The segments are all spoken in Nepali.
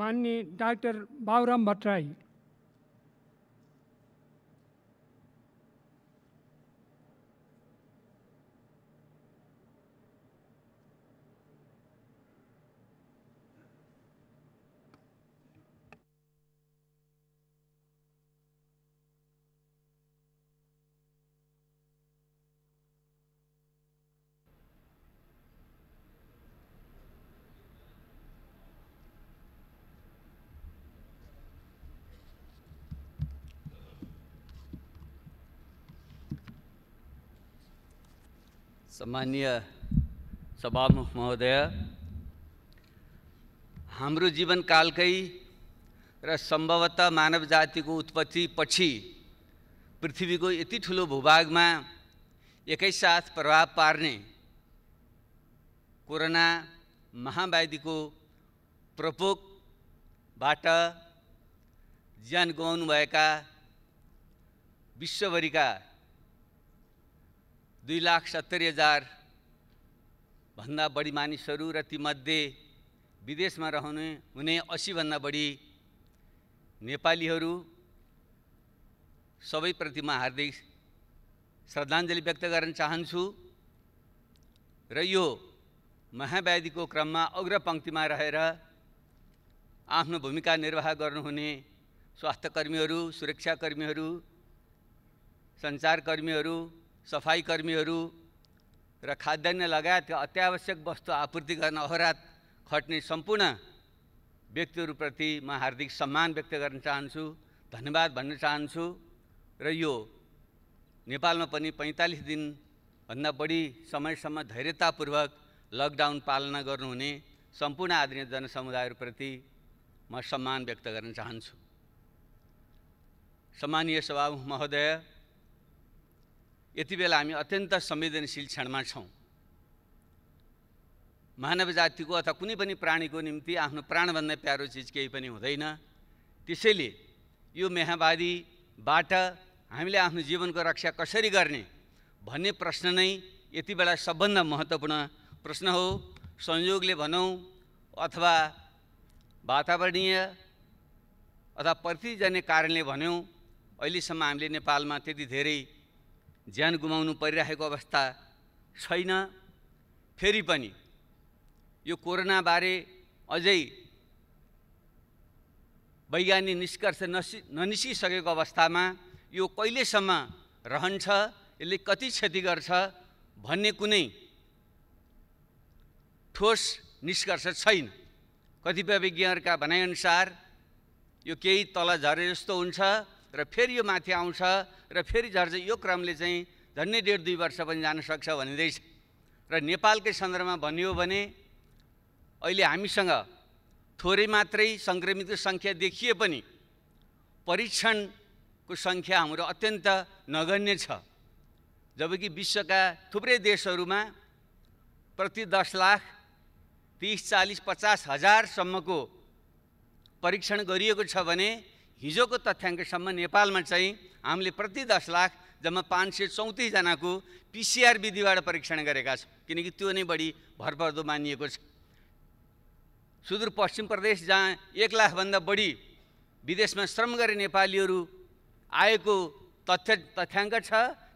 माननीय डाक्टर बाबूराम भट्टराई सम्मान्य सभामुख महोदय हाम्रो जीवनकालकै र सम्भवतः मानव जातिको पछि पृथ्वीको यति ठुलो भूभागमा एकैसाथ प्रभाव पार्ने कोरोना महामारीको प्रकोपबाट ज्यान गुमाउनुभएका विश्वभरिका दुई लाख सत्तरी भन्दा बढी मानिसहरू र तीमध्ये विदेशमा रहने हुने असीभन्दा बढी नेपालीहरू सबैप्रति म हार्दिक श्रद्धाञ्जली व्यक्त गर्न चाहन्छु र यो महाव्याधिको क्रममा अग्रपङ्क्तिमा रहेर आफ्नो भूमिका निर्वाह गर्नुहुने स्वास्थ्यकर्मीहरू सुरक्षाकर्मीहरू सञ्चारकर्मीहरू सफाइकर्मीहरू र खाद्यान्न लगायतका अत्यावश्यक वस्तु आपूर्ति गर्न अहरात खट्ने सम्पूर्ण व्यक्तिहरूप्रति म हार्दिक सम्मान व्यक्त गर्न चाहन्छु धन्यवाद भन्न चाहन्छु र यो नेपालमा पनि पैँतालिस दिनभन्दा बढी समयसम्म धैर्यतापूर्वक लकडाउन पालना गर्नुहुने सम्पूर्ण आदरणीय जनसमुदायहरूप्रति म सम्मान व्यक्त गर्न चाहन्छु सम्मानीय सभा महोदय यति बेला हामी अत्यन्त संवेदनशील क्षणमा छौँ मानव जातिको अथवा कुनै पनि प्राणीको निम्ति आफ्नो प्राणभन्दा प्यारो चिज केही पनि हुँदैन त्यसैले यो मेहाबारीबाट हामीले आफ्नो जीवनको रक्षा कसरी गर्ने भन्ने प्रश्न नै यति बेला सबभन्दा महत्त्वपूर्ण प्रश्न हो संयोगले भनौँ अथवा वातावरणीय अथवा प्रतिजन्य कारणले भन्यौँ अहिलेसम्म हामीले नेपालमा त्यति धेरै ज्यान गुमाउनु परिरहेको अवस्था छैन फेरि पनि यो कोरोनाबारे अझै वैज्ञानिक निष्कर्ष नसि ननिसिसकेको अवस्थामा यो कहिलेसम्म रहन्छ यसले कति क्षति गर्छ भन्ने कुनै ठोस निष्कर्ष छैन कतिपय विज्ञहरूका भनाइअनुसार यो केही तल झरे जस्तो हुन्छ र फेरि यो माथि आउँछ र फेरि झर्छ यो क्रमले चाहिँ झन्डै डेढ दुई वर्ष पनि जान सक्छ भनिँदैछ र नेपालकै सन्दर्भमा भनियो भने अहिले हामीसँग थोरै मात्रै सङ्क्रमितको सङ्ख्या देखिए पनि परीक्षणको सङ्ख्या हाम्रो अत्यन्त नगण्य छ जबकि विश्वका थुप्रै देशहरूमा प्रति दस लाख तिस चालिस पचास हजारसम्मको परीक्षण गरिएको छ भने हिजोको तथ्याङ्कसम्म नेपालमा चाहिँ हामीले प्रति दस लाख जम्मा पाँच सय चौतिसजनाको पिसिआर विधिबाट परीक्षण गरेका छौँ किनकि त्यो नै बढी भरपर्दो मानिएको छ सुदूरपश्चिम प्रदेश जहाँ एक लाखभन्दा बढी विदेशमा श्रम गरे नेपालीहरू आएको तथ्य तथ्याङ्क छ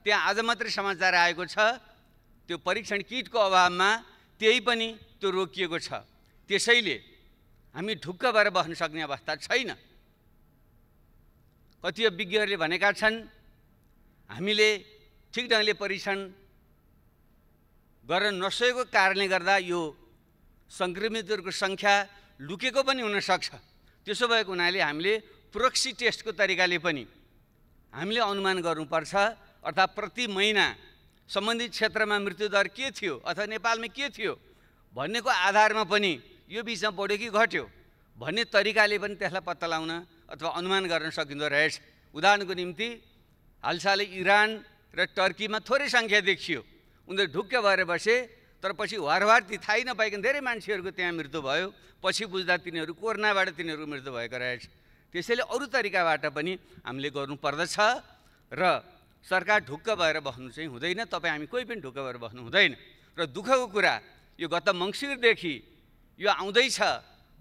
त्यहाँ आज मात्रै समाचार आएको छ त्यो परीक्षण किटको अभावमा त्यही पनि त्यो रोकिएको छ त्यसैले हामी ढुक्क भएर बस्न सक्ने अवस्था छैन कतिपय विज्ञहरूले भनेका छन् हामीले ठिक ढङ्गले परीक्षण गर्न नसकेको कारणले गर्दा यो सङ्क्रमितहरूको सङ्ख्या लुकेको पनि हुनसक्छ त्यसो भएको हुनाले हामीले प्रोक्सी टेस्टको तरिकाले पनि हामीले अनुमान गर्नुपर्छ अर्थात् प्रति महिना सम्बन्धित क्षेत्रमा मृत्युदर के थियो अथवा नेपालमा के थियो भन्नेको आधारमा पनि यो बिचमा बढ्यो कि घट्यो भन्ने तरिकाले पनि त्यसलाई पत्ता लगाउन अथवा अनुमान गर्न सकिँदो रहेछ उदाहरणको निम्ति हालसालै इरान र टर्कीमा थोरै सङ्ख्या देखियो उनीहरू ढुक्क भएर बसे तर पछि हरहार ती थाहै नपाइकन धेरै मान्छेहरूको त्यहाँ मृत्यु भयो पछि बुझ्दा तिनीहरू कोरोनाबाट तिनीहरूको मृत्यु भएको रहेछ त्यसैले अरू तरिकाबाट पनि हामीले गर्नुपर्दछ र सरकार ढुक्क भएर बस्नु चाहिँ हुँदैन तपाईँ हामी कोही पनि ढुक्क भएर बस्नु हुँदैन र दुःखको कुरा यो गत मङ्सिरदेखि यो आउँदैछ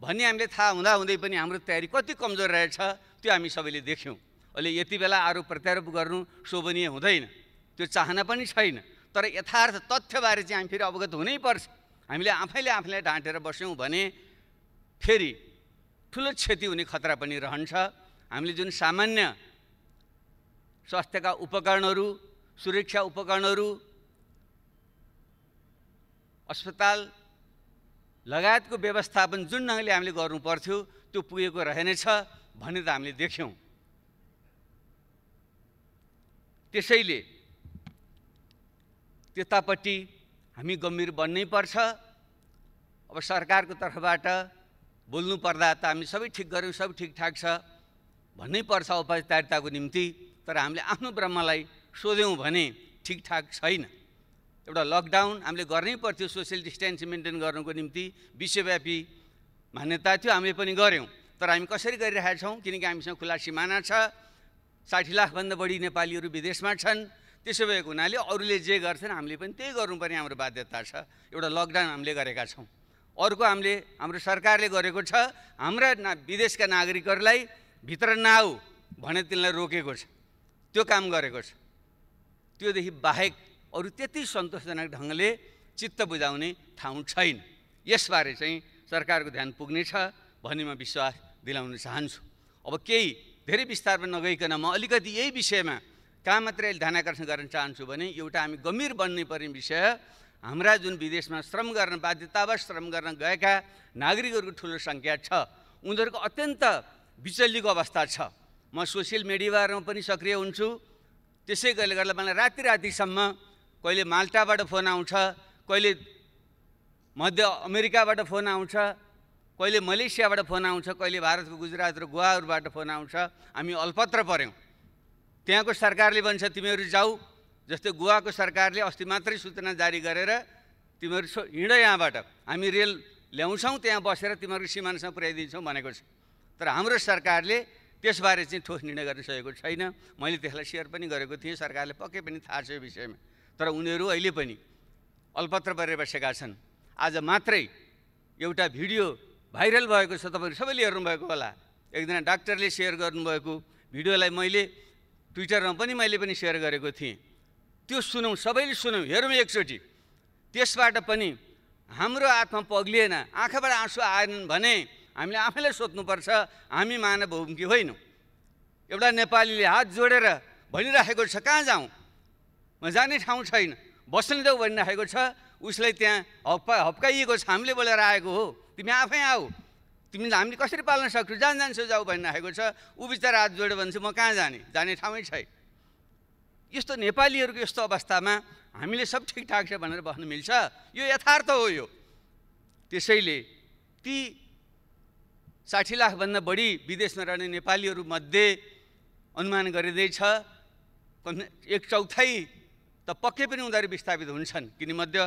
भन्ने हामीले थाहा हुँदाहुँदै पनि हाम्रो तयारी कति कमजोर रहेछ त्यो हामी सबैले देख्यौँ अहिले यति बेला आरोप प्रत्यारोप गर्नु शोभनीय हुँदैन त्यो चाहना पनि छैन तर यथार्थ तथ्यबारे चाहिँ हामी फेरि अवगत हुनैपर्छ हामीले आफैले आफैलाई ढाँटेर बस्यौँ भने फेरि ठुलो क्षति हुने खतरा पनि रहन्छ हामीले जुन सामान्य स्वास्थ्यका उपकरणहरू सुरक्षा उपकरणहरू अस्पताल लगायतको व्यवस्थापन जुन ढङ्गले हामीले गर्नुपर्थ्यो त्यो पुगेको रहेनछ भन्ने त हामीले देख्यौँ त्यसैले त्यतापट्टि हामी गम्भीर बन्नै पर्छ अब सरकारको तर्फबाट बोल्नु पर्दा त हामी सबै ठिक गऱ्यौँ सबै ठिकठाक छ भन्नै पर्छ औपचारिकताको निम्ति तर हामीले आफ्नो ब्रह्मलाई सोध्यौँ भने ठिकठाक छैन एउटा लकडाउन हामीले गर्नै पर्थ्यो सोसियल डिस्टेन्स मेन्टेन गर्नुको निम्ति विश्वव्यापी मान्यता थियो हामीले पनि गऱ्यौँ तर हामी कसरी गरिरहेका छौँ किनकि हामीसँग खुला सिमाना छ साठी लाखभन्दा बढी नेपालीहरू विदेशमा छन् त्यसो भएको हुनाले अरूले जे गर्छन् हामीले पनि त्यही गर्नुपर्ने हाम्रो बाध्यता छ एउटा लकडाउन हामीले गरेका छौँ अर्को हामीले हाम्रो सरकारले गरेको छ हाम्रा ना विदेशका नागरिकहरूलाई भित्र नआऊ भने तिनलाई रोकेको छ त्यो काम गरेको छ त्योदेखि बाहेक अरू त्यति सन्तोषजनक ढङ्गले चित्त बुझाउने ठाउँ छैन यसबारे चाहिँ सरकारको ध्यान पुग्नेछ भन्ने म विश्वास दिलाउन चाहन्छु अब केही धेरै विस्तारमा नगइकन म अलिकति यही विषयमा कहाँ मात्रै ध्यान आकर्षण गर्न चाहन्छु भने एउटा हामी गम्भीर बन्नै पर्ने विषय हाम्रा जुन विदेशमा श्रम गर्न बाध्यतावश श्रम गर्न गएका नागरिकहरूको ठुलो सङ्ख्या छ उनीहरूको अत्यन्त बिचल्लीको अवस्था छ म सोसियल मिडियामा पनि सक्रिय हुन्छु त्यसै गर्दा मलाई राति रातिसम्म कहिले माल्टाबाट फोन आउँछ कहिले मध्य अमेरिकाबाट फोन आउँछ कहिले मलेसियाबाट फोन आउँछ कहिले भारतको गुजरात र गोवाहरूबाट फोन आउँछ हामी अल्पत्र पऱ्यौँ त्यहाँको सरकारले भन्छ तिमीहरू जाऊ जस्तै गोवाको सरकारले अस्ति मात्रै सूचना जारी गरेर तिमीहरू छो हिँड यहाँबाट हामी रेल ल्याउँछौँ त्यहाँ बसेर तिमीहरू सिमानासम्म पुर्याइदिन्छौँ भनेको छ तर हाम्रो सरकारले त्यसबारे चाहिँ ठोस निर्णय गर्न सकेको छैन मैले त्यसलाई सेयर पनि गरेको थिएँ सरकारले पक्कै पनि थाहा छ यो विषयमा तर उनीहरू अहिले पनि अल्पत्र परेर बसेका छन् आज मात्रै एउटा भिडियो भाइरल भएको छ तपाईँहरू सबैले हेर्नुभएको होला एकजना डाक्टरले सेयर गर्नुभएको भिडियोलाई मैले ट्विटरमा पनि मैले पनि सेयर गरेको थिएँ त्यो सुनौँ सबैले सुनौँ हेरौँ एकचोटि त्यसबाट पनि हाम्रो आत्मा पग्लिएन आँखाबाट आँसु आएनन् भने हामीले आफैलाई सोध्नुपर्छ हामी मानव कि होइनौँ एउटा नेपालीले हात जोडेर भनिराखेको छ कहाँ जाउँ म जाने ठाउँ छैन बस्ने देऊ भनिराखेको छ उसलाई त्यहाँ हप्का हप्काइएको छ हामीले बोलेर आएको हो तिमी आफै आऊ तिमीले हामीले कसरी पाल्न सक्छौ जान जान्छौ जाऊ भनिराखेको छ ऊ बिचरा हात भने चाहिँ म कहाँ जाने जाने ठाउँै छैन यस्तो नेपालीहरूको यस्तो अवस्थामा हामीले सब ठिकठाक छ भनेर भन्न मिल्छ यो यथार्थ हो यो त्यसैले ती साठी लाखभन्दा बढी विदेशमा रहने नेपालीहरूमध्ये अनुमान गरिँदैछ एक चौथाइ त पक्कै पनि उनीहरू विस्थापित हुन्छन् किन मध्य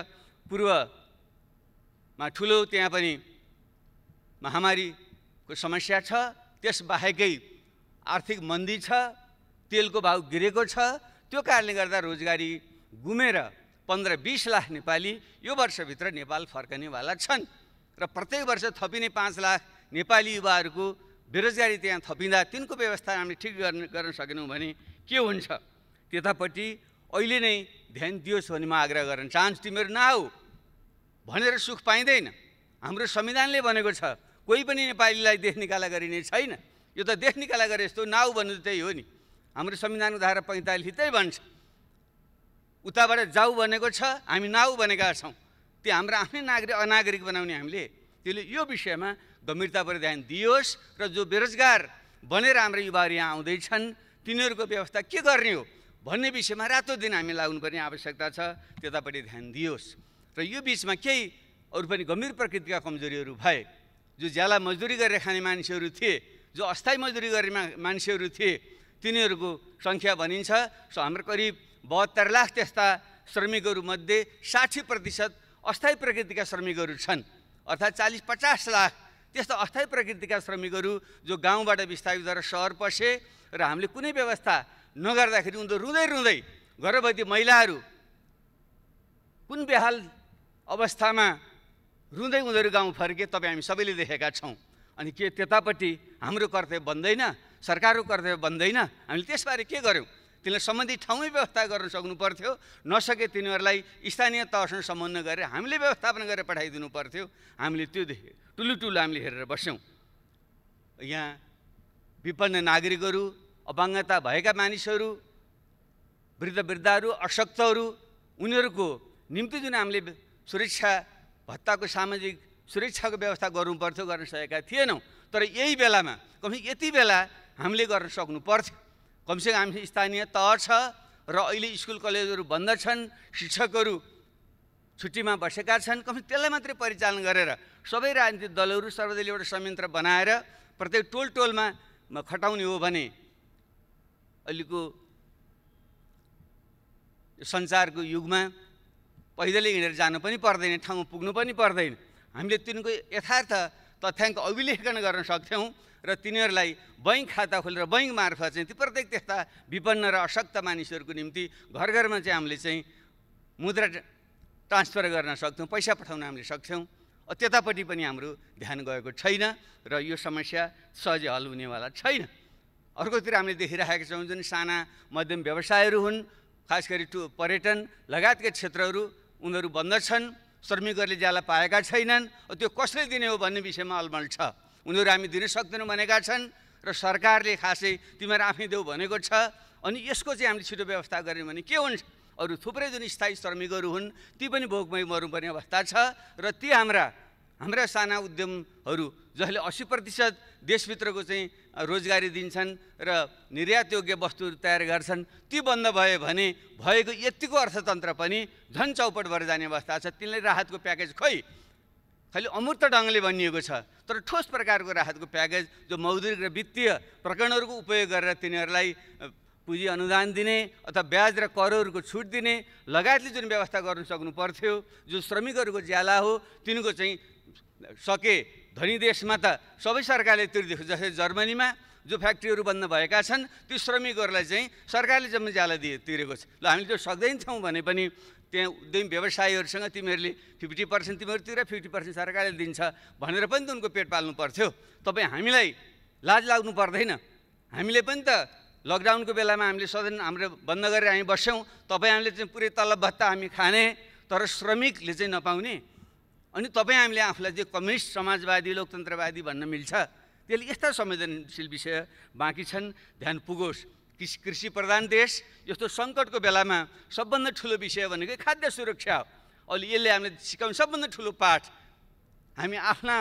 पूर्वमा ठुलो त्यहाँ पनि महामारीको समस्या छ त्यस बाहेकै आर्थिक मन्दी छ तेलको भाउ गिरेको छ त्यो कारणले गर्दा रोजगारी गुमेर पन्ध्र बिस लाख नेपाली यो वर्षभित्र नेपाल फर्कनेवाला छन् र प्रत्येक वर्ष थपिने पाँच लाख नेपाली युवाहरूको बेरोजगारी त्यहाँ थपिँदा तिनको व्यवस्था हामीले ठिक गर्न गर्न सकेनौँ भने के हुन्छ त्यतापट्टि अहिले नै ध्यान दियोस् भन्ने म आग्रह गर्न चाहन्छु तिमीहरू नआऊ भनेर सुख पाइँदैन हाम्रो संविधानले भनेको छ कोही पनि नेपालीलाई देश निकाला गरिने छैन यो त देश निकाला गरे यस्तो नाउ भन्नु त्यही हो नि हाम्रो संविधानको धारा पैँतालिस त्यही भन्छ उताबाट जाऊ भनेको छ हामी नाउ भनेका छौँ त्यो हाम्रो आफ्नै नागरिक अनागरिक बनाउने हामीले त्यसले यो विषयमा गम्भीरतापूर्वक ध्यान दियोस् र जो बेरोजगार बनेर हाम्रो युवाहरू यहाँ आउँदैछन् तिनीहरूको व्यवस्था के गर्ने हो भन्ने विषयमा रातो दिन हामी लाग्नुपर्ने आवश्यकता छ त्यतापट्टि ध्यान दियोस् र यो बिचमा केही अरू पनि गम्भीर प्रकृतिका कमजोरीहरू भए जो ज्याला मजदुरी गरेर खाने मानिसहरू थिए जो अस्थायी मजदुरी गर्ने मा मानिसहरू थिए तिनीहरूको सङ्ख्या भनिन्छ सो हाम्रो करिब बहत्तर लाख त्यस्ता श्रमिकहरूमध्ये साठी प्रतिशत अस्थायी प्रकृतिका श्रमिकहरू छन् अर्थात् चालिस पचास लाख त्यस्ता अस्थायी प्रकृतिका श्रमिकहरू जो गाउँबाट बिस्तारै गरेर सहर पसे र हामीले कुनै व्यवस्था नगर्दाखेरि उनीहरू रुँदै रुँदै गर्भवती महिलाहरू कुन बेहाल अवस्थामा रुँदै उनीहरू गाउँ फर्के तपाईँ हामी सबैले देखेका छौँ अनि के त्यतापट्टि हाम्रो कर्तव्य बन्दैन सरकारको कर्तव्य बन्दैन हामीले त्यसबारे के गर्यौँ तिनीहरू सम्बन्धित ठाउँमै व्यवस्था गर्न सक्नु पर्थ्यो नसके तिनीहरूलाई स्थानीय तहसँग सम्बन्ध गरेर हामीले व्यवस्थापन गरेर पठाइदिनु पर्थ्यो हामीले त्यो टुलु टुलु हामीले हेरेर बस्यौँ यहाँ विपन्न नागरिकहरू अपाङ्गता भएका मानिसहरू वृद्ध वृद्धाहरू अशक्तहरू उनीहरूको निम्ति जुन हामीले सुरक्षा भत्ताको सामाजिक सुरक्षाको व्यवस्था गर्नुपर्थ्यो गर्न सकेका थिएनौँ तर यही बेलामा कमसेकम यति बेला हामीले गर्न सक्नु पर्थ्यो कमसेकम हामी स्थानीय तह छ र अहिले स्कुल कलेजहरू बन्द छन् शिक्षकहरू छुट्टीमा बसेका छन् कमसे त्यसलाई मात्रै परिचालन गरेर सबै राजनीतिक दलहरू सर्वदलीय एउटा संयन्त्र बनाएर प्रत्येक टोल टोलमा खटाउने हो भने अहिलेको सञ्चारको युगमा पैदलै हिँडेर जानु पनि पर्दैन ठाउँ पुग्नु पनि पर्दैन हामीले तिनको यथार्थ तथ्याङ्क अभिलेखन गर्न सक्थ्यौँ र तिनीहरूलाई बैङ्क खाता खोलेर बैङ्क मार्फत चाहिँ ती प्रत्येक त्यस्ता विपन्न र अशक्त मानिसहरूको निम्ति घर घरमा चाहिँ हामीले चाहिँ मुद्रा ट्रान्सफर गर्न सक्थ्यौँ पैसा पठाउन हामीले सक्थ्यौँ त्यतापट्टि पनि हाम्रो ध्यान गएको छैन र यो समस्या सहजै हल हुनेवाला छैन अर्कोतिर हामीले देखिराखेका छौँ जुन साना मध्यम व्यवसायहरू हुन् खास गरी टु पर्यटन लगायतका क्षेत्रहरू उनीहरू बन्द छन् श्रमिकहरूले ज्याला पाएका छैनन् त्यो कसले दिने हो भन्ने विषयमा अलमल छ उनीहरू हामी दिन सक्दैनौँ भनेका छन् र सरकारले खासै तिमीहरू आफै देऊ भनेको छ अनि यसको चाहिँ हामीले छिटो व्यवस्था गऱ्यौँ भने के हुन्छ अरू थुप्रै जुन स्थायी श्रमिकहरू हुन् ती पनि भोकमै मर्नुपर्ने अवस्था छ र ती हाम्रा हाम्रा साना उद्यमहरू जसले अस्सी प्रतिशत देशभित्रको चाहिँ रोजगारी दिन्छन् र निर्यातयोग्य वस्तु तयार गर्छन् ती बन्द भयो भने भएको यतिको अर्थतन्त्र पनि झन् चौपट भएर जाने अवस्था छ तिनलाई राहतको प्याकेज खै खालि अमूर्त ढङ्गले भनिएको छ तर ठोस प्रकारको राहतको प्याकेज जो मौद्रिक र वित्तीय प्रकरणहरूको उपयोग गरेर तिनीहरूलाई पुँजी अनुदान दिने अथवा ब्याज र करहरूको छुट दिने लगायतले जुन व्यवस्था गर्नु सक्नु पर्थ्यो जुन श्रमिकहरूको ज्याला हो तिनको चाहिँ सके धनी देशमा त सबै सरकारले तिर्दिएको जस्तै जर्मनीमा जो फ्याक्ट्रीहरू बन्द भएका छन् ती श्रमिकहरूलाई चाहिँ सरकारले जम्मा ज्याला दिए तिरेको छ ल हामीले त्यो सक्दैन छौँ भने पनि त्यहाँ उद्यम व्यवसायीहरूसँग तिमीहरूले फिफ्टी पर्सेन्ट तिमीहरू तिर फिफ्टी पर्सेन्ट सरकारले दिन्छ भनेर पनि त उनको पेट पाल्नु पर्थ्यो तपाईँ हामीलाई लाज लाग्नु पर्दैन हामीले पनि त लकडाउनको बेलामा हामीले सधैँ हाम्रो बन्द गरेर हामी बस्यौँ तपाईँ हामीले चाहिँ पुरै तलब भत्ता हामी खाने तर श्रमिकले चाहिँ नपाउने अनि तपाईँ हामीले आफूलाई जे कम्युनिस्ट समाजवादी लोकतन्त्रवादी भन्न मिल्छ त्यसले यस्ता संवेदनशील विषय बाँकी छन् ध्यान पुगोस् कृषि कृषि प्रधान देश यस्तो सङ्कटको बेलामा सबभन्दा ठुलो विषय भनेको खाद्य सुरक्षा हो अहिले यसले हामीले सिकाउने सबभन्दा ठुलो पाठ हामी आफ्ना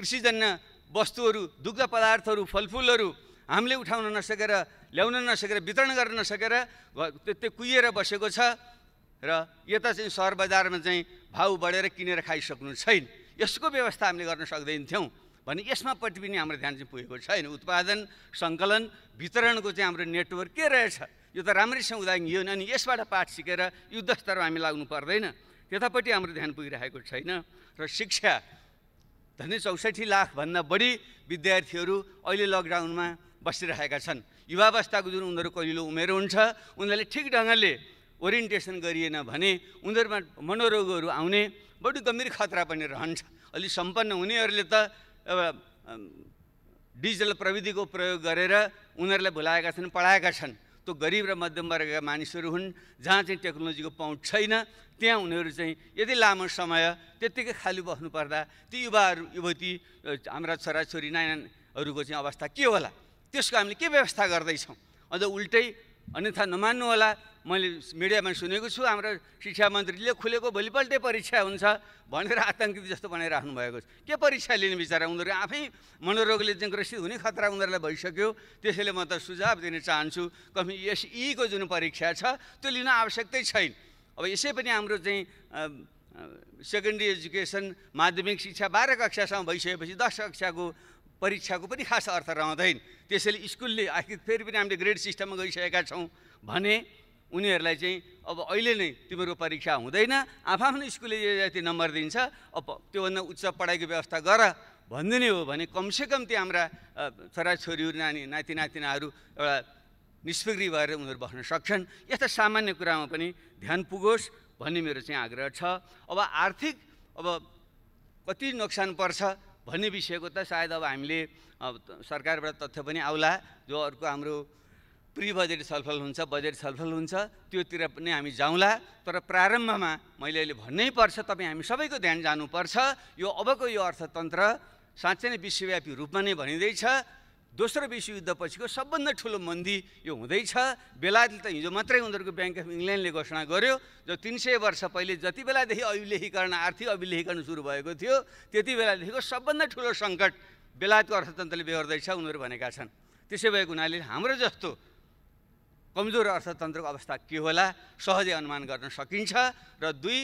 कृषिजन्य वस्तुहरू दुग्ध पदार्थहरू फलफुलहरू हामीले उठाउन नसकेर ल्याउन नसकेर वितरण गर्न नसकेर त्यो कुहिएर बसेको छ र यता चाहिँ सहर बजारमा चाहिँ भाउ बढेर किनेर खाइसक्नु छैन यसको व्यवस्था हामीले गर्न सक्दैन थियौँ भने यसमापट्टि पनि हाम्रो ध्यान चाहिँ पुगेको छैन उत्पादन सङ्कलन वितरणको चाहिँ हाम्रो नेटवर्क के रहेछ यो त राम्रैसँग उदाहरण यो अनि यसबाट पाठ सिकेर युद्धस्तरमा हामी लाग्नु पर्दैन त्यतापट्टि हाम्रो ध्यान पुगिरहेको छैन र शिक्षा झन्डै चौसठी लाखभन्दा बढी विद्यार्थीहरू अहिले लकडाउनमा बसिरहेका छन् युवावस्थाको जुन उनीहरू कहिलो उमेर हुन्छ उनीहरूले ठिक ढङ्गले ओरिएन्टेसन गरिएन भने उनीहरूमा मनोरोगहरू आउने बढी गम्भीर खतरा पनि रहन्छ अलि सम्पन्न हुनेहरूले त डिजिटल प्रविधिको प्रयोग गरेर उनीहरूलाई भुलाएका छन् पढाएका छन् त्यो गरिब र मध्यमवर्गका मानिसहरू हुन् जहाँ चाहिँ टेक्नोलोजीको पहुँच छैन त्यहाँ उनीहरू चाहिँ यदि लामो समय त्यत्तिकै खाली पर्दा ती युवाहरू युवती हाम्रा छोराछोरी नानीहरूको चाहिँ अवस्था के होला त्यसको हामीले के व्यवस्था गर्दैछौँ अझ उल्टै अन्यथा नमान्नुहोला मैले मिडियामा सुनेको छु हाम्रो शिक्षा मन्त्रीले खुलेको भोलिपल्टै परीक्षा हुन्छ भनेर आतङ्कित जस्तो बनाइराख्नु भएको छ के परीक्षा लिने बिचरा उनीहरू आफै मनोरोगले चाहिँ ग्रसित हुने खतरा उनीहरूलाई भइसक्यो त्यसैले म त सुझाव दिन चाहन्छु कमि एसईको जुन परीक्षा छ त्यो लिन आवश्यकतै छैन अब यसै पनि हाम्रो चाहिँ सेकेन्ड्री एजुकेसन माध्यमिक शिक्षा बाह्र कक्षासम्म भइसकेपछि दस कक्षाको परीक्षाको पनि खास अर्थ रहँदैन त्यसैले स्कुलले आखिर फेरि पनि हामीले ग्रेड सिस्टममा गइसकेका छौँ भने उनीहरूलाई चाहिँ अब अहिले नै तिम्रो परीक्षा हुँदैन आफआफ्नो स्कुलले जति नम्बर दिन्छ अब त्योभन्दा उच्च पढाइको व्यवस्था गर भनिदिने हो भने कमसेकम त्यो हाम्रा छोराछोरीहरू नानी नाति नातिनाहरू एउटा निष्पिक्री भएर उनीहरू बस्न सक्छन् यस्ता सामान्य कुरामा पनि ध्यान पुगोस् भन्ने मेरो चाहिँ आग्रह छ अब आर्थिक अब कति नोक्सान पर्छ भन्ने विषयको त सायद अब हामीले सरकारबाट तथ्य पनि आउला जो अर्को हाम्रो प्रि बजेट छलफल हुन्छ बजेट छलफल हुन्छ त्योतिर पनि हामी जाउँला तर प्रारम्भमा मैले अहिले भन्नै पर्छ तपाईँ हामी सबैको ध्यान जानुपर्छ यो अबको यो अर्थतन्त्र साँच्चै नै विश्वव्यापी रूपमा नै भनिँदैछ दोस्रो विश्वयुद्धपछिको सबभन्दा ठुलो मन्दी यो हुँदैछ बेलायतले त हिजो मात्रै उनीहरूको ब्याङ्क अफ इङ्ल्यान्डले घोषणा गर्यो जो तिन सय वर्ष पहिले जति बेलादेखि अभिलेखीकरण आर्थिक अभिलेखीकरण सुरु भएको थियो त्यति बेलादेखिको सबभन्दा ठुलो सङ्कट बेलायतको अर्थतन्त्रले बेहोर्दैछ उनीहरू भनेका छन् त्यसै भएको हुनाले हाम्रो जस्तो कमजोर अर्थतन्त्रको अवस्था के होला सहजै अनुमान गर्न सकिन्छ र दुई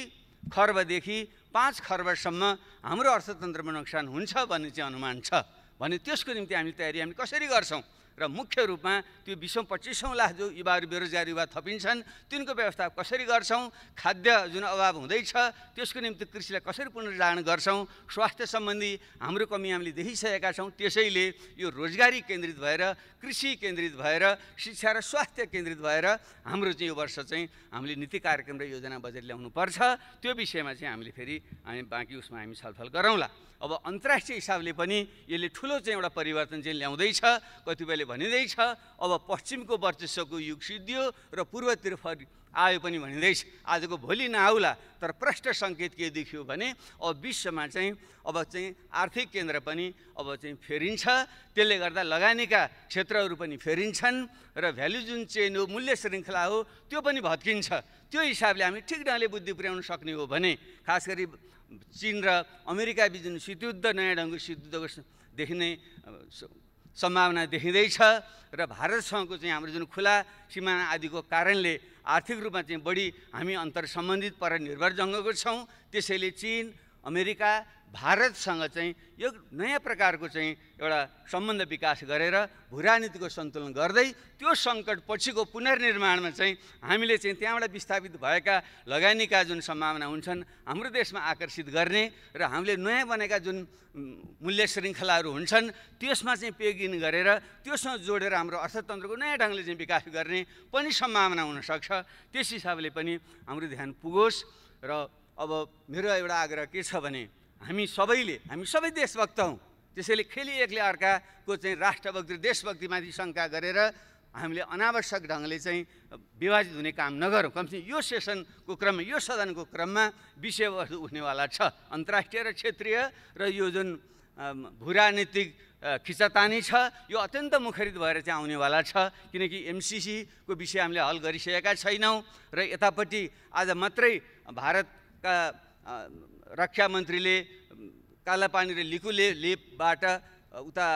खर्बदेखि पाँच खर्बसम्म हाम्रो अर्थतन्त्रमा नोक्सान हुन्छ भन्ने चाहिँ अनुमान छ भने त्यसको निम्ति हामी तयारी हामी कसरी गर्छौँ र मुख्य रूपमा त्यो बिसौँ पच्चिसौँ लाख जो युवाहरू बेरोजगार युवा थपिन्छन् तिनको व्यवस्था कसरी गर्छौँ खाद्य जुन अभाव हुँदैछ त्यसको निम्ति कृषिलाई कसरी पुनर्धारण गर्छौँ स्वास्थ्य सम्बन्धी हाम्रो कमी हामीले देखिसकेका छौँ त्यसैले यो रोजगारी केन्द्रित भएर कृषि केन्द्रित भएर शिक्षा र स्वास्थ्य केन्द्रित भएर हाम्रो चाहिँ यो वर्ष चाहिँ हामीले नीति कार्यक्रम र योजना बजेट ल्याउनुपर्छ त्यो विषयमा चाहिँ हामीले फेरि हामी बाँकी उसमा हामी छलफल गरौँला अब अन्तर्राष्ट्रिय हिसाबले पनि यसले ठुलो चाहिँ एउटा परिवर्तन चाहिँ ल्याउँदैछ कतिपयले भनिँदैछ अब पश्चिमको वर्चस्वको युग सिद्धियो र पूर्वतिर फर् आयो पनि भनिँदैछ आजको भोलि नआउला तर प्रष्ट सङ्केत के देखियो भने अब विश्वमा चाहिँ अब चाहिँ आर्थिक केन्द्र पनि अब चाहिँ फेरिन्छ त्यसले गर्दा लगानीका क्षेत्रहरू पनि फेरिन्छन् र भ्याल्यु जुन चेन हो मूल्य श्रृङ्खला हो त्यो पनि भत्किन्छ त्यो हिसाबले हामी ठिक ढङ्गले बुद्धि पुर्याउन सक्ने हो भने खास गरी चिन र अमेरिका बिच जुन शीतयुद्ध नयाँ ढङ्गको शीतयुद्धको देखिने सम्भावना देखिँदैछ र भारतसँगको चाहिँ हाम्रो जुन खुला सिमाना आदिको कारणले आर्थिक रूपमा चाहिँ बढी हामी अन्तर सम्बन्धित निर्भर जङ्गको छौँ त्यसैले चिन अमेरिका भारतसँग चाहिँ यो नयाँ प्रकारको चाहिँ एउटा सम्बन्ध विकास गरेर भूरानीतिको सन्तुलन गर्दै त्यो सङ्कट पछिको पुनर्निर्माणमा चाहिँ हामीले चाहिँ त्यहाँबाट विस्थापित भएका लगानीका जुन सम्भावना हुन्छन् हाम्रो देशमा आकर्षित गर्ने र हामीले नयाँ बनेका जुन मूल्य श्रृङ्खलाहरू हुन्छन् त्यसमा चाहिँ पेगिन गरेर त्योसँग जोडेर हाम्रो अर्थतन्त्रको नयाँ ढङ्गले चाहिँ विकास गर्ने पनि सम्भावना हुनसक्छ त्यस हिसाबले पनि हाम्रो ध्यान पुगोस् र अब मेरो एउटा आग्रह के छ भने हामी सबैले हामी सबै देशभक्त हौँ त्यसैले खेली एकले अर्काको चाहिँ राष्ट्रभक्ति देशभक्तिमाथि शङ्का गरेर हामीले अनावश्यक ढङ्गले चाहिँ विभाजित हुने काम नगरौँ कमसे यो सेसनको क्रममा यो सदनको क्रममा विषयवस्तु उठ्नेवाला छ अन्तर्राष्ट्रिय र क्षेत्रीय र यो जुन भूराजनीतिक खिचातानी छ यो अत्यन्त मुखरित भएर चाहिँ आउनेवाला छ किनकि एमसिसीको विषय हामीले हल गरिसकेका छैनौँ र यतापट्टि आज मात्रै भारतका रक्षा मन्त्रीले कालापानी र लिकुले लेपबाट उता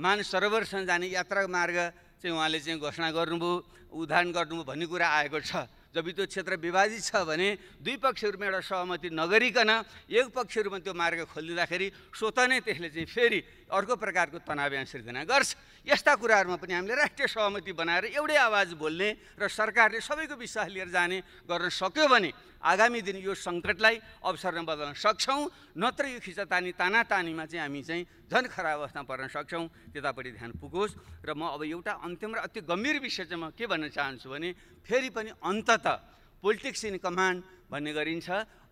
मान मानसरोवरसम्म जाने यात्रा मार्ग चाहिँ उहाँले चाहिँ घोषणा गर्नुभयो उदाहरण गर्नुभयो भन्ने कुरा आएको छ जब त्यो क्षेत्र विभाजित छ भने दुई पक्षहरूमा एउटा सहमति नगरिकन एक पक्षहरूमा त्यो मार्ग खोलिदिँदाखेरि स्वत नै त्यसले चाहिँ फेरि अर्को प्रकारको तनाव यहाँ सिर्जना गर्छ यस्ता कुराहरूमा पनि हामीले राष्ट्रिय सहमति बनाएर एउटै आवाज बोल्ने र सरकारले सबैको विश्वास लिएर जाने गर्न सक्यो भने आगामी दिन यो सङ्कटलाई अवसरमा बदल्न सक्छौँ नत्र यो खिचातानी ताना तानीमा चाहिँ हामी चाहिँ झन् खराब अवस्थामा पर्न सक्छौँ त्यतापट्टि ध्यान पुगोस् र म अब एउटा अन्तिम र अति गम्भीर विषय चाहिँ म के भन्न चाहन्छु भने फेरि पनि अन्तत पोलिटिक्स इन कमान्ड भन्ने गरिन्छ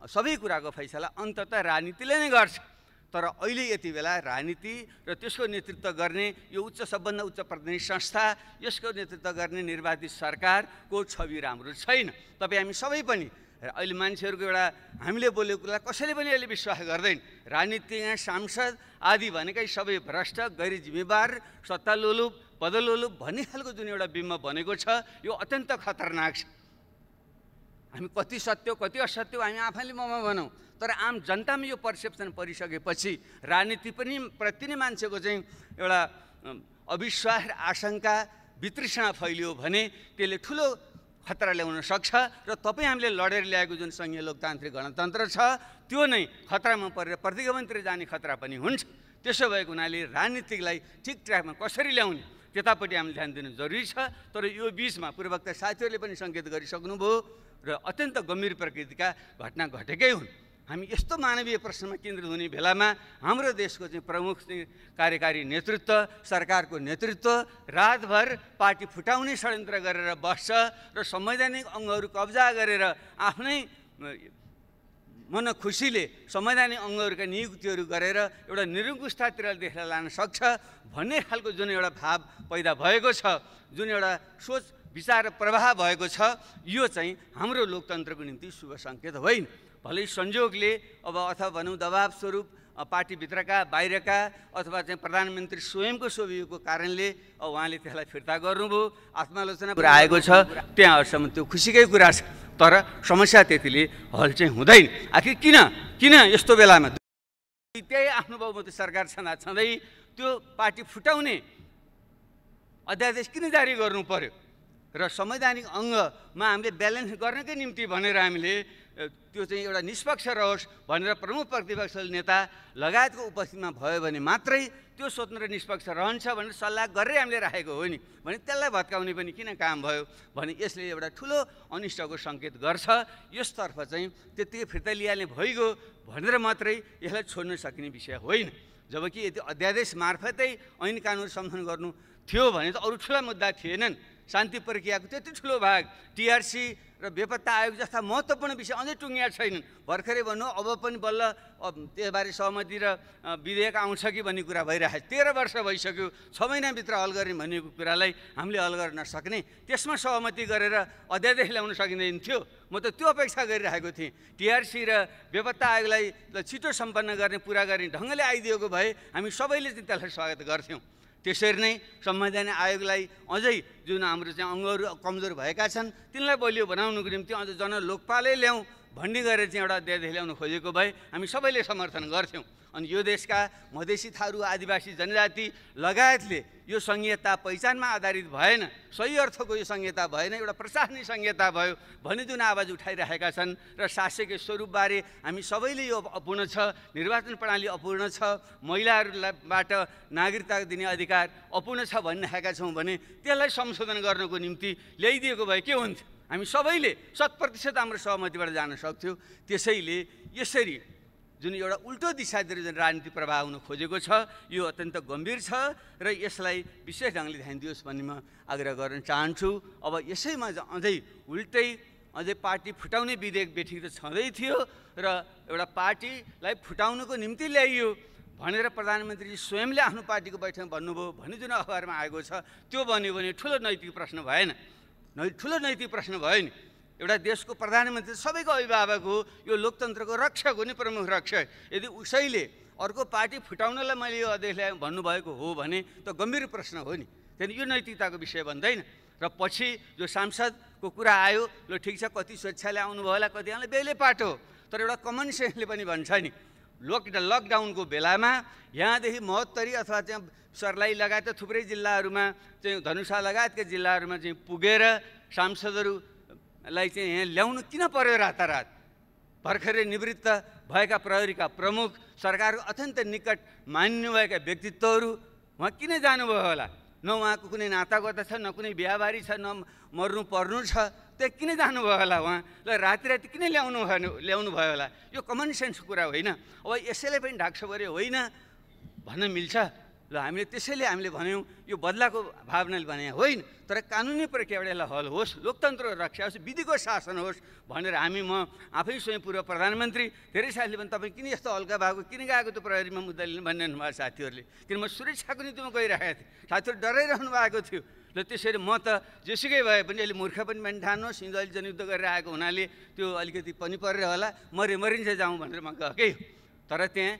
सबै कुराको फैसला अन्तत राजनीतिले नै गर्छ तर अहिले यति बेला राजनीति र त्यसको नेतृत्व गर्ने यो उच्च सबभन्दा उच्च प्रतिनिधि संस्था यसको नेतृत्व गर्ने निर्वाचित सरकारको छवि राम्रो छैन तपाईँ हामी सबै पनि अहिले मान्छेहरूको एउटा हामीले बोलेको कुरा कसैले पनि अहिले विश्वास गर्दैन राजनीति राजनीतिज्ञ सांसद आदि भनेकै सबै भ्रष्ट गैर जिम्मेवार सत्तालोलुप पदलोलुप भन्ने खालको जुन एउटा बिम्ब बनेको छ यो अत्यन्त खतरनाक छ हामी कति सत्य कति असत्य हामी आफैले ममा भनौँ तर आम जनतामा यो पर्सेप्सन परिसकेपछि राजनीति पनि प्रति नै मान्छेको चाहिँ एउटा अविश्वास आशंका वितृष्णा फैलियो भने त्यसले ठुलो खतरा ल्याउन सक्छ र तपाईँ हामीले लडेर ल्याएको जुन सङ्घीय लोकतान्त्रिक गणतन्त्र छ त्यो नै खतरामा परेर प्रतिगमनतिर जाने खतरा पनि हुन्छ त्यसो भएको हुनाले राजनीतिलाई ठिक ट्र्याकमा कसरी ल्याउने त्यतापट्टि हामीले ध्यान दिनु जरुरी छ तर यो बिचमा पूर्ववक्ता साथीहरूले पनि सङ्केत गरिसक्नुभयो र अत्यन्त गम्भीर प्रकृतिका घटना घटेकै हुन् हामी यस्तो मानवीय प्रश्नमा केन्द्रित हुने बेलामा हाम्रो देशको चाहिँ प्रमुख कार्यकारी नेतृत्व सरकारको नेतृत्व रातभर पार्टी फुटाउने षड्यन्त्र गरेर बस्छ र संवैधानिक अङ्गहरू कब्जा गरेर आफ्नै मन खुसीले संवैधानिक अङ्गहरूका नियुक्तिहरू गरेर एउटा निरङ्कुशतातिर देखेर लान सक्छ भन्ने खालको जुन एउटा भाव पैदा भएको छ जुन एउटा सोच विचार प्रवाह भएको छ यो चाहिँ हाम्रो लोकतन्त्रको निम्ति शुभ सङ्केत होइन भलै संयोगले अब अथवा भनौँ दबाब स्वरूप पार्टीभित्रका बाहिरका अथवा चाहिँ प्रधानमन्त्री स्वयंको शोभिएको कारणले उहाँले त्यसलाई फिर्ता गर्नुभयो आत्मालोचना कुरा आएको छ त्यहाँहरूसम्म त्यो खुसीकै कुरा छ तर समस्या त्यतिले हल चाहिँ हुँदैन आखिर किन किन यस्तो बेलामा त्यही आफ्नो बहुमती सरकार छँदा छँदै त्यो पार्टी फुटाउने अध्यादेश किन जारी गर्नु पर्यो र संवैधानिक अङ्गमा हामीले ब्यालेन्स गर्नकै निम्ति भनेर हामीले त्यो चाहिँ एउटा निष्पक्ष रहोस् भनेर प्रमुख प्रतिपक्षले नेता लगायतको उपस्थितिमा भयो भने मात्रै त्यो स्वतन्त्र निष्पक्ष रहन्छ भनेर सल्लाह गरेरै हामीले राखेको हो नि भने त्यसलाई भत्काउने पनि किन काम भयो भने यसले एउटा ठुलो अनिष्टको सङ्केत गर्छ यसतर्फ चाहिँ त्यत्तिकै फिर्ता लिइहाल्ने भइगयो भनेर मात्रै यसलाई छोड्न सकिने विषय होइन जबकि यदि अध्यादेश मार्फतै ऐन कानुन सम्बन्धन गर्नु थियो भने त अरू ठुला मुद्दा थिएनन् शान्ति प्रक्रियाको त्यति ठुलो भाग टिआरसी र बेपत्ता आयोग जस्ता महत्त्वपूर्ण विषय अझै टुङ्गिया छैनन् भर्खरै भन्नु अब पनि बल्ल त्यसबारे सहमति र विधेयक आउँछ कि भन्ने कुरा भइरहेको छ तेह्र वर्ष भइसक्यो छ महिनाभित्र हल गर्ने भन्ने कुरालाई हामीले हल गर्न सक्ने त्यसमा सहमति गरेर अध्यादेश ल्याउन सकिँदैन थियो म त त्यो अपेक्षा गरिरहेको थिएँ टिआरसी र बेपत्ता आयोगलाई छिटो सम्पन्न गर्ने पुरा गर्ने ढङ्गले आइदिएको भए हामी सबैले चाहिँ त्यसलाई स्वागत गर्थ्यौँ त्यसरी नै संवैधानिक आयोगलाई अझै जुन हाम्रो चाहिँ अङ्गहरू कमजोर भएका छन् तिनलाई बलियो बनाउनुको निम्ति अझ जनलोकपालै ल्याउँ भन्ने गरेर चाहिँ एउटा अध्यादेश ल्याउन खोजेको भए हामी सबैले समर्थन गर्थ्यौँ अनि यो देशका मधेसी थारू आदिवासी जनजाति लगायतले यो संहिता पहिचानमा आधारित भएन सही अर्थको यो संहिता भएन एउटा प्रशासनिक संहिता भयो भन्ने जुन आवाज उठाइरहेका छन् र शासकीय स्वरूपबारे हामी सबैले यो अपूर्ण छ निर्वाचन प्रणाली अपूर्ण छ महिलाहरूबाट नागरिकता दिने अधिकार अपूर्ण छ भनिरहेका छौँ भने त्यसलाई संशोधन गर्नको निम्ति ल्याइदिएको भए के हुन्थ्यो हामी सबैले शत प्रतिशत हाम्रो सहमतिबाट जान सक्थ्यो त्यसैले यसरी जुन एउटा उल्टो दिशातिर जुन राजनीति प्रभाव हुन खोजेको छ यो अत्यन्त गम्भीर छ र यसलाई विशेष ढङ्गले ध्यान दियोस् भन्ने म आग्रह गर्न चाहन्छु अब यसैमा अझै उल्टै अझै पार्टी फुटाउने विधेयक बेठिक त छँदै थियो र एउटा पार्टीलाई फुटाउनको निम्ति ल्याइयो भनेर प्रधानमन्त्रीजी स्वयंले आफ्नो पार्टीको बैठकमा भन्नुभयो भन्ने जुन अखबारमा आएको छ त्यो भन्यो भने ठुलो नैतिक प्रश्न भएन नै ठुलो नैतिक प्रश्न भयो नि एउटा देशको प्रधानमन्त्री सबैको अभिभावक हो यो लोकतन्त्रको रक्षक हो नि प्रमुख रक्षक यदि उसैले अर्को पार्टी फुटाउनलाई मैले यो अध्यक्षलाई भन्नुभएको हो भने त गम्भीर प्रश्न हो नि त्यहाँदेखि यो नैतिकताको विषय भन्दैन र पछि जो सांसदको कुरा आयो ल ठिक छ कति स्वेच्छाले आउनुभयो होला कति आउनु बेले पाटो तर एउटा कमन सेन्सले पनि भन्छ नि लक लकडाउनको बेलामा यहाँदेखि महोत्तरी अथवा त्यहाँ सर्लाही लगायत थुप्रै जिल्लाहरूमा चाहिँ धनुषा लगायतका जिल्लाहरूमा चाहिँ पुगेर सांसदहरूलाई चाहिँ यहाँ ल्याउनु किन पर्यो रातारात भर्खरै निवृत्त भएका प्रहरीका प्रमुख सरकारको अत्यन्त निकट मान्नुभएका व्यक्तित्वहरू उहाँ किन जानुभयो होला न उहाँको कुनै नातागोता छ न कुनै बिहाबारी छ न मर्नु पर्नु छ त्यहाँ किन जानुभयो होला उहाँ ल राति राति किन ल्याउनु भयो ल्याउनु भयो होला यो कमन सेन्सको कुरा होइन अब यसैले पनि ढाक्सो ढाक्सभरि होइन भन्न मिल्छ ल हामीले त्यसैले हामीले भन्यौँ यो बदलाको भावनाले भने होइन तर कानुनी प्रक्रियाबाट यसलाई हल होस् लोकतन्त्र रक्षा होस् विधिको शासन होस् भनेर हामी म आफै स्वयं पूर्व प्रधानमन्त्री धेरै साथीले पनि तपाईँ किन यस्तो हल्का भएको किन गएको त्यो प्रहरीमा मुद्दा लिनु भनिरहनु भएको साथीहरूले किन म सुरक्षाको नीतिमा गइरहेको थिएँ साथीहरू डराइरहनु भएको थियो र त्यसरी म त जेसुकै भए पनि अहिले मूर्ख पनि पनि ठानुहोस् हिजो अहिले जनयुद्ध गरेर आएको हुनाले त्यो अलिकति पनि परेर होला मरे मरिन्छ जाउँ भनेर म गएकै तर त्यहाँ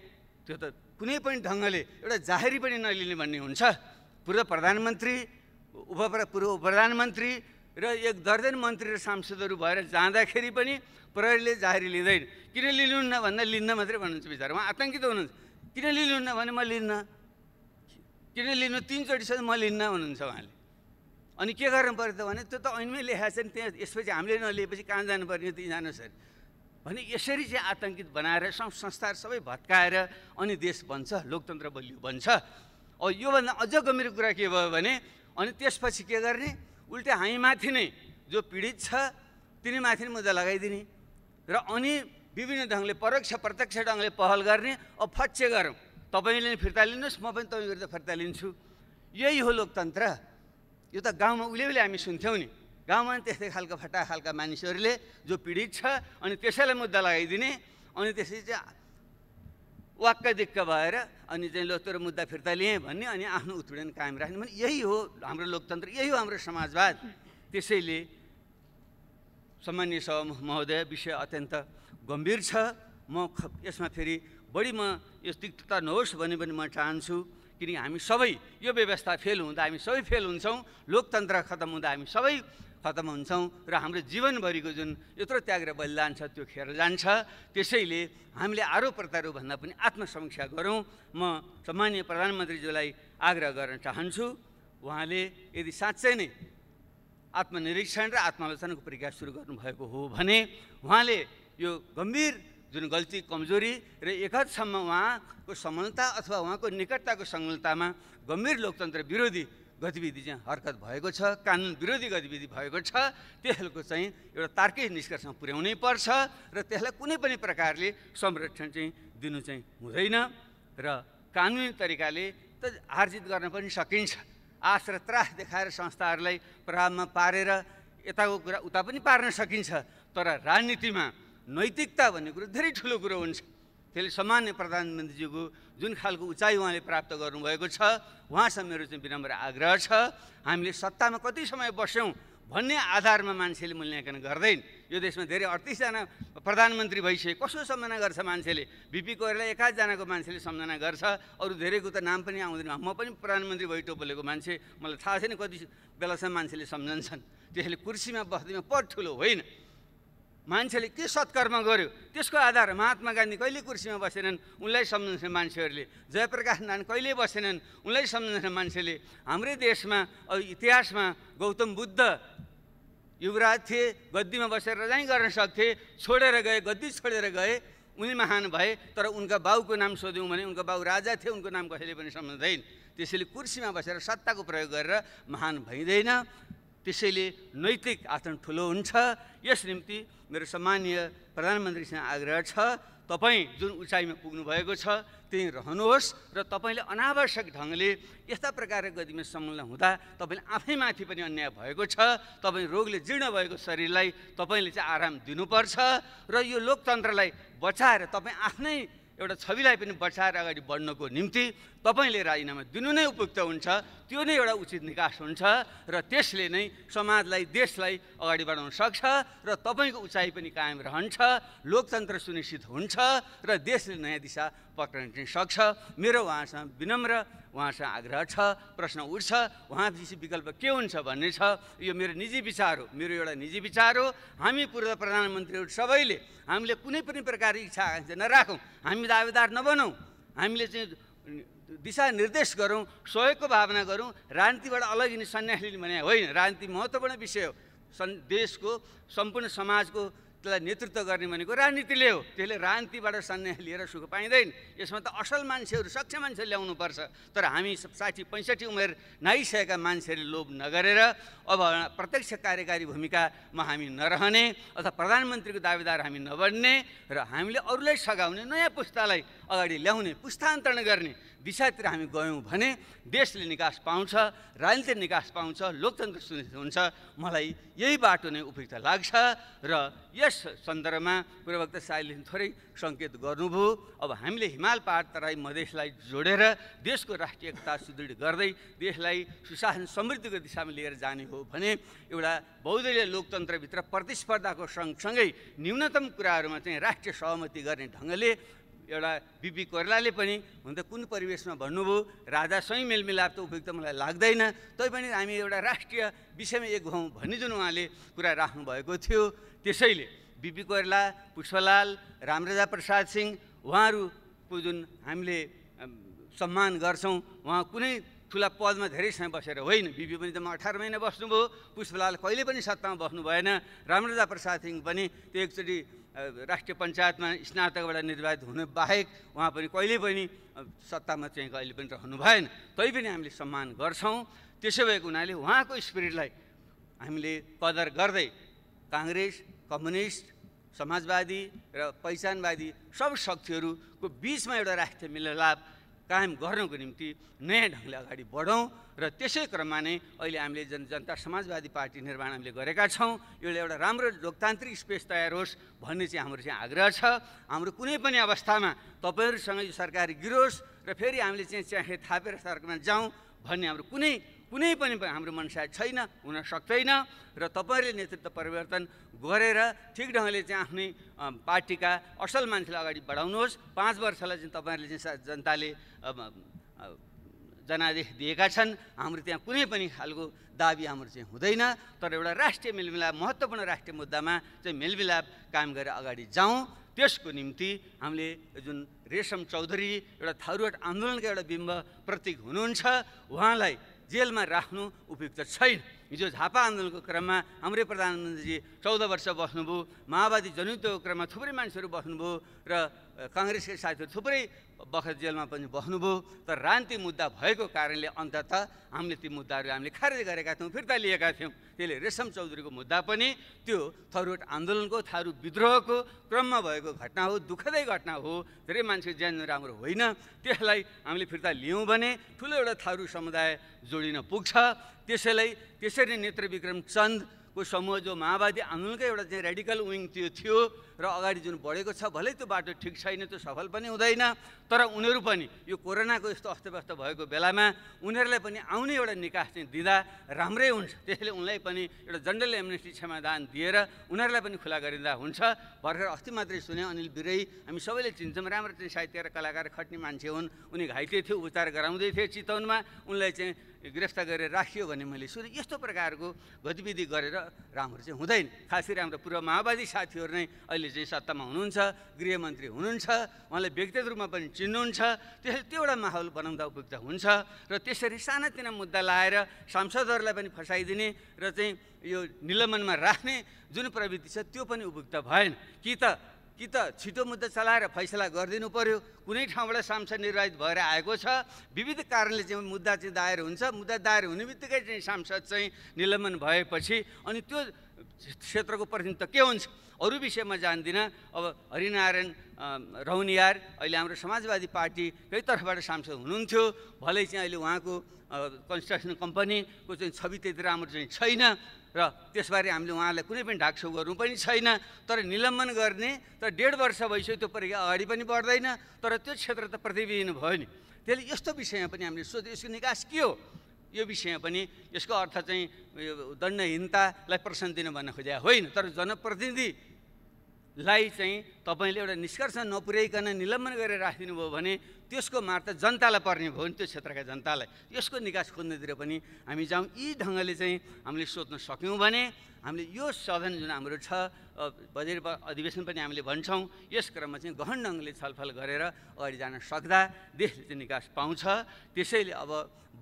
त्यो त कुनै पनि ढङ्गले एउटा जाहेरी पनि नलिने भन्ने हुन्छ पूर्व प्रधानमन्त्री उप पूर्व प्रधानमन्त्री र एक दर्जन मन्त्री र सांसदहरू भएर जाँदाखेरि पनि प्रहरीले जाहेरी लिँदैन किन लिनुहुन्न भन्दा लिन्न मात्रै भन्नुहुन्छ विचार उहाँ आतङ्कित हुनुहुन्छ किन लिनुहुन्न भने म लिन्न किन लिनु तिनचोटिसम्म म लिन्न भन्नुहुन्छ उहाँले अनि के गर्नु पर्यो त भने त्यो त ऐनमै लेखाएको छ नि त्यहाँ यसपछि हामीले नलिएपछि कहाँ जानुपर्ने त्यो जानुहोस् अरे भने यसरी चाहिँ आतङ्कित बनाएर संस्थाहरू सबै भत्काएर अनि देश बन्छ लोकतन्त्र बलियो बन्छ अब योभन्दा अझ गम्भीर कुरा के भयो भने अनि त्यसपछि के गर्ने हामी हामीमाथि नै जो पीडित छ तिनीमाथि नै मुद्दा लगाइदिने र अनि विभिन्न ढङ्गले परोक्ष प्रत्यक्ष ढङ्गले पहल गर्ने अब फच्चे गरौँ तपाईँले नै फिर्ता लिनुहोस् म पनि तपाईँको फिर्ता लिन्छु यही हो लोकतन्त्र यो त गाउँमा उहिले उहिले हामी सुन्थ्यौँ नि गाउँमा पनि त्यस्तै खालको फटा खालका मानिसहरूले जो पीडित छ अनि त्यसैलाई मुद्दा लगाइदिने अनि त्यसै चाहिँ वाक्क दिक्क भएर अनि चाहिँ ल तेरो मुद्दा फिर्ता लिएँ भन्ने अनि आफ्नो उत्पीडन कायम राख्ने भने यही हो हाम्रो लोकतन्त्र यही हो हाम्रो समाजवाद त्यसैले सामान्य सह महोदय विषय अत्यन्त गम्भीर छ म यसमा फेरि बढी म यो तिक्तता नहोस् भन्ने पनि म चाहन्छु किनकि हामी सबै यो व्यवस्था फेल हुँदा हामी सबै फेल हुन्छौँ लोकतन्त्र खत्तम हुँदा हामी सबै खतम हुन्छौँ र हाम्रो जीवनभरिको जुन यत्रो त्याग र बलिदान छ त्यो खेर जान्छ त्यसैले हामीले आरोप प्रत्यारोपभन्दा पनि आत्मसमीक्षा गरौँ म सम्मान्य प्रधानमन्त्रीज्यूलाई आग्रह गर्न चाहन्छु उहाँले यदि साँच्चै नै आत्मनिरीक्षण र आत्मालोचनाको प्रक्रिया सुरु गर्नुभएको हो भने उहाँले यो गम्भीर जुन गल्ती कमजोरी र एकदसम्म उहाँको समलता अथवा उहाँको निकटताको समलतामा गम्भीर लोकतन्त्र विरोधी गतिविधि चाहिँ हरकत भएको छ कानुन विरोधी गतिविधि भएको छ त्यसको चाहिँ एउटा तार्किक निष्कर्षमा पुर्याउनै पर्छ र त्यसलाई कुनै पनि प्रकारले संरक्षण चाहिँ दिनु चाहिँ हुँदैन र कानुनी तरिकाले त आर्जित गर्न पनि सकिन्छ आश र त्रास देखाएर संस्थाहरूलाई प्रभावमा पारेर यताको कुरा उता पनि पार्न सकिन्छ तर राजनीतिमा नैतिकता भन्ने कुरो धेरै ठुलो कुरो हुन्छ त्यसले सामान्य प्रधानमन्त्रीज्यूको जुन खालको उचाइ उहाँले प्राप्त गर्नुभएको छ उहाँसँग मेरो चाहिँ विनम्र आग्रह छ हामीले सत्तामा कति समय बस्यौँ भन्ने आधारमा मान्छेले मूल्याङ्कन गर्दैन यो देशमा धेरै अडतिसजना प्रधानमन्त्री भइसके कसो सम्झना गर्छ मान्छेले बिपी कोइराला एकाधजनाको मान्छेले सम्झना गर्छ अरू धेरैको त नाम पनि आउँदैन म पनि प्रधानमन्त्री भइटो बोलेको मान्छे मलाई थाहा छैन कति बेलासम्म मान्छेले सम्झन्छन् त्यसले कुर्सीमा बस्दैमा पर ठुलो होइन मान्छेले के सत्कर्म गर्यो त्यसको आधार महात्मा गान्धी कहिले कुर्सीमा बसेनन् उनलाई सम्झन्छन् मान्छेहरूले जयप्रकाश नारायण कहिले बसेनन् उनलाई सम्झन्छन् मान्छेले हाम्रै देशमा इतिहासमा गौतम बुद्ध युवराज थिए गद्दीमा बसेर जहीँ गर्न सक्थे छोडेर गए गद्दी छोडेर गए उनी महान भए तर उनका बाउको नाम सोध्यौँ भने उनका बाउ राजा थिए उनको नाम कसैले पनि सम्झँदैन त्यसैले कुर्सीमा बसेर सत्ताको प्रयोग गरेर महान भइँदैन त्यसैले नैतिक आचरण ठुलो हुन्छ यस निम्ति मेरो सम्मानीय प्रधानमन्त्रीसँग आग्रह छ तपाईँ जुन उचाइमा पुग्नुभएको छ त्यहीँ रहनुहोस् र तपाईँले अनावश्यक ढङ्गले यस्ता प्रकारका गतिमा संलग्न हुँदा तपाईँले आफैमाथि पनि अन्याय भएको छ तपाईँ रोगले जीर्ण भएको शरीरलाई तपाईँले चाहिँ आराम दिनुपर्छ र यो लोकतन्त्रलाई बचाएर तपाईँ आफ्नै एउटा छविलाई पनि बचाएर अगाडि बढ्नको निम्ति तपाईँले राजीनामा दिनु नै उपयुक्त हुन्छ त्यो नै एउटा उचित निकास हुन्छ र त्यसले नै समाजलाई देशलाई अगाडि बढाउन सक्छ र तपाईँको उचाइ पनि कायम रहन्छ लोकतन्त्र सुनिश्चित हुन्छ र देशले नयाँ दिशा पक्रिन सक्छ मेरो उहाँसँग विनम्र उहाँसँग आग्रह छ प्रश्न उठ्छ उहाँ विकल्प के हुन्छ भन्ने छ यो मेरो निजी विचार हो मेरो एउटा निजी विचार हो हामी पूर्व प्रधानमन्त्रीहरू सबैले हामीले कुनै पनि प्रकारको इच्छा आकाङ्क्षा नराखौँ हामी दावेदार नबनौँ हामीले चाहिँ दिशा निर्देश गरौँ सहयोगको भावना गरौँ राजनीतिबाट अलग सन्यास लिने भने होइन राजनीति महत्त्वपूर्ण विषय हो सन् देशको सम्पूर्ण समाजको त्यसलाई नेतृत्व गर्ने भनेको राजनीतिले हो त्यसले राजनीतिबाट सन्यास लिएर सुख पाइँदैन यसमा त असल मान्छेहरू सक्षम मान्छे ल्याउनुपर्छ तर हामी साठी पैँसठी उमेर नाइसकेका मान्छेहरूले लोभ नगरेर अब प्रत्यक्ष कार्यकारी भूमिकामा हामी नरहने अथवा प्रधानमन्त्रीको दावेदार हामी नबन्ने र हामीले अरूलाई सघाउने नयाँ पुस्तालाई अगाडि ल्याउने पुस्तान्तरण गर्ने दिशातिर हामी गयौँ भने देशले निकास पाउँछ राजनीति निकास पाउँछ लोकतन्त्र सुनिश्चित हुन्छ मलाई यही बाटो नै उपयुक्त लाग्छ र यस सन्दर्भमा पूर्वक्त साईले थोरै सङ्केत गर्नुभयो अब हामीले हिमाल पहाड तराई मधेसलाई जोडेर देशको राष्ट्रिय एकता सुदृढ गर्दै देशलाई सुशासन समृद्धिको दिशामा लिएर जाने हो भने एउटा बहुदलीय लोकतन्त्रभित्र प्रतिस्पर्धाको सँगसँगै न्यूनतम कुराहरूमा चाहिँ राष्ट्रिय सहमति गर्ने ढङ्गले एउटा बिपी कोइरालाले पनि हुन त कुन परिवेशमा भन्नुभयो राजा स्वयं मेलमिलाप त उपयुक्त मलाई लाग्दैन तैपनि हामी एउटा राष्ट्रिय विषयमा एक हौँ भन्ने जुन उहाँले कुरा राख्नुभएको थियो त्यसैले बिपी कोइराला पुष्पलाल रामराजा प्रसाद सिंह उहाँहरूको जुन हामीले सम्मान गर्छौँ उहाँ कुनै ठुला पदमा धेरै समय बसेर होइन बिपी पनि त म अठार महिना बस्नुभयो पुष्पलाल कहिले पनि सत्तामा बस्नु भएन रामराजा प्रसाद सिंह पनि त्यो एकचोटि राष्ट्रिय पञ्चायतमा स्नातकबाट निर्वाचित हुने बाहेक उहाँ पनि कहिले पनि सत्तामा चाहिँ कहिले पनि रहनु भएन पनि हामीले सम्मान गर्छौँ त्यसो भएको हुनाले उहाँको स्पिरिटलाई हामीले कदर गर्दै काङ्ग्रेस कम्युनिस्ट समाजवादी र पहिचानवादी सब शक्तिहरूको बिचमा एउटा राष्ट्रिय मिलनलाभ कायम गर्नको निम्ति नयाँ ढङ्गले अगाडि बढौँ र त्यसै क्रममा नै अहिले हामीले जन जनता समाजवादी पार्टी निर्माण हामीले गरेका छौँ यो एउटा राम्रो लोकतान्त्रिक स्पेस तयार होस् भन्ने चाहिँ हाम्रो चाहिँ आग्रह छ हाम्रो कुनै पनि अवस्थामा तपाईँहरूसँग यो सरकार गिरोस् र फेरि हामीले चाहिँ चाहे थापेर सरकारमा जाउँ भन्ने हाम्रो कुनै कुनै पनि हाम्रो सायद छैन हुन सक्दैन र तपाईँहरूले नेतृत्व परिवर्तन गरेर ठिक ढङ्गले चाहिँ आफ्नै पार्टीका असल मान्छेलाई अगाडि बढाउनुहोस् पाँच वर्षलाई चाहिँ तपाईँहरूले चाहिँ जनताले जनादेश दिएका छन् हाम्रो त्यहाँ कुनै पनि खालको दाबी हाम्रो चाहिँ हुँदैन तर एउटा राष्ट्रिय मेलमिलाप महत्त्वपूर्ण राष्ट्रिय मुद्दामा चाहिँ मेलमिलाप काम गरेर अगाडि जाउँ त्यसको निम्ति हामीले जुन रेशम चौधरी एउटा थारुवट आन्दोलनको एउटा बिम्ब प्रतीक हुनुहुन्छ उहाँलाई जेलमा राख्नु उपयुक्त छैन हिजो झापा आन्दोलनको क्रममा हाम्रै प्रधानमन्त्रीजी चौध वर्ष बस्नुभयो माओवादी जनयुद्धको क्रममा थुप्रै मानिसहरू बस्नुभयो र काङ्ग्रेसकै साथीहरू थुप्रै बखत जेलमा पनि बस्नुभयो तर रान्ती मुद्दा भएको कारणले अन्तत हामीले ती मुद्दाहरू हामीले खारेज गरेका थियौँ फिर्ता लिएका थियौँ त्यसले रेशम चौधरीको मुद्दा पनि त्यो थरुट आन्दोलनको थारू विद्रोहको क्रममा भएको घटना हो दुःखदै घटना हो धेरै मान्छेको ज्यान राम्रो होइन त्यसलाई हामीले फिर्ता लियौँ भने ठुलो एउटा थारू समुदाय जोडिन पुग्छ त्यसैलाई त्यसरी नेत्र विक्रम चन्द को समूह जो माओवादी आन्दोलनकै एउटा चाहिँ रेडिकल विङ त्यो थियो र अगाडि जुन बढेको छ भलै त्यो बाटो ठिक छैन त्यो सफल पनि हुँदैन तर उनीहरू पनि यो कोरोनाको यस्तो अस्तव्यस्त भएको बेलामा उनीहरूलाई पनि आउने एउटा निकास चाहिँ दिँदा राम्रै हुन्छ त्यसैले उनलाई पनि एउटा जनरल एमनेस्टी क्षमादान दिएर उनीहरूलाई पनि खुला गरिँदा हुन्छ भर्खर अस्ति मात्रै सुने अनिल बिरै हामी सबैले चिन्छौँ राम्रो चाहिँ साहित्य र कलाकार खट्ने मान्छे हुन् उनी घाइते थियो उपचार गराउँदै थिए चितवनमा उनलाई चाहिँ गिरफ्तार गरेर राखियो भने मैले सुरु यस्तो प्रकारको गतिविधि गरेर राम्रो चाहिँ हुँदैन खास गरी हाम्रो पूर्व माओवादी साथीहरू नै अहिले चाहिँ सत्तामा हुनुहुन्छ गृहमन्त्री हुनुहुन्छ उहाँलाई व्यक्तिगत रूपमा पनि चिन्नुहुन्छ त्यसले त्यो एउटा माहौल बनाउँदा उपयुक्त हुन्छ र त्यसरी सानातिना मुद्दा लाएर सांसदहरूलाई पनि फसाइदिने र चाहिँ यो निलम्बनमा राख्ने जुन प्रवृत्ति छ त्यो पनि उपयुक्त भएन कि त कि त छिटो मुद्दा चलाएर फैसला गरिदिनु पर्यो कुनै ठाउँबाट सांसद निर्वाचित भएर आएको छ विविध कारणले चाहिँ मुद्दा चाहिँ दायर हुन्छ मुद्दा दायर हुने बित्तिकै चाहिँ सांसद चाहिँ निलम्बन भएपछि अनि त्यो क्षेत्रको प्रतिनिधित्व के हुन्छ अरू विषयमा जान्दिनँ अब हरिनारायण रौनियार अहिले हाम्रो समाजवादी पार्टीकै तर्फबाट सांसद हुनुहुन्थ्यो भलै चाहिँ अहिले उहाँको कन्स्ट्रक्सन कम्पनीको चाहिँ छवि त्यति राम्रो चाहिँ छैन र त्यसबारे हामीले उहाँलाई कुनै पनि ढाकछौ गर्नु पनि छैन तर निलम्बन गर्ने तर डेढ वर्ष भइसक्यो त्यो प्रक्रिया अगाडि पनि बढ्दैन तर त्यो क्षेत्र त प्रतिविहीन भयो नि त्यसले यस्तो विषयमा पनि हामीले सोध्यो यसको निकास के हो यो विषयमा पनि यसको अर्थ चाहिँ दण्डहीनतालाई प्रश्न दिनु भन्न खोजेको होइन तर जनप्रतिनिधि लाई चाहिँ तपाईँले एउटा निष्कर्ष नपुर्याइकन निलम्बन गरेर राखिदिनु भयो भने त्यसको मार त जनतालाई पर्ने भयो नि त्यो क्षेत्रका जनतालाई यसको निकास खोज्नेतिर पनि हामी जाउँ यी ढङ्गले चाहिँ हामीले सोध्न सक्यौँ भने हामीले यो सदन जुन हाम्रो छ बजेट अधिवेशन पनि हामीले भन्छौँ यस क्रममा चाहिँ गहन ढङ्गले छलफल गरेर अगाडि जान सक्दा देशले चाहिँ निकास पाउँछ त्यसैले अब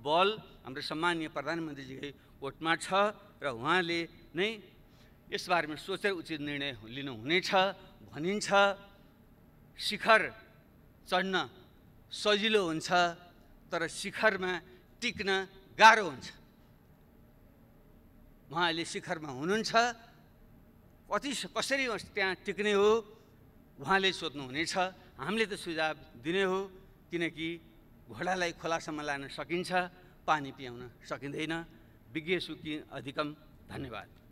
बल हाम्रो सम्मानीय प्रधानमन्त्रीजीकै कोटमा छ र उहाँले नै यसबारेमा सोचेर उचित निर्णय लिनुहुनेछ भनिन्छ शिखर चढ्न सजिलो हुन्छ तर शिखरमा टिक्न गाह्रो हुन्छ उहाँ अहिले शिखरमा हुनुहुन्छ कति कसरी त्यहाँ टिक्ने हो उहाँले सोध्नुहुनेछ हामीले त सुझाव दिने हो किनकि घोडालाई खोलासम्म लान सकिन्छ पानी पियाउन सकिँदैन विज्ञ सुकी अधिकम धन्यवाद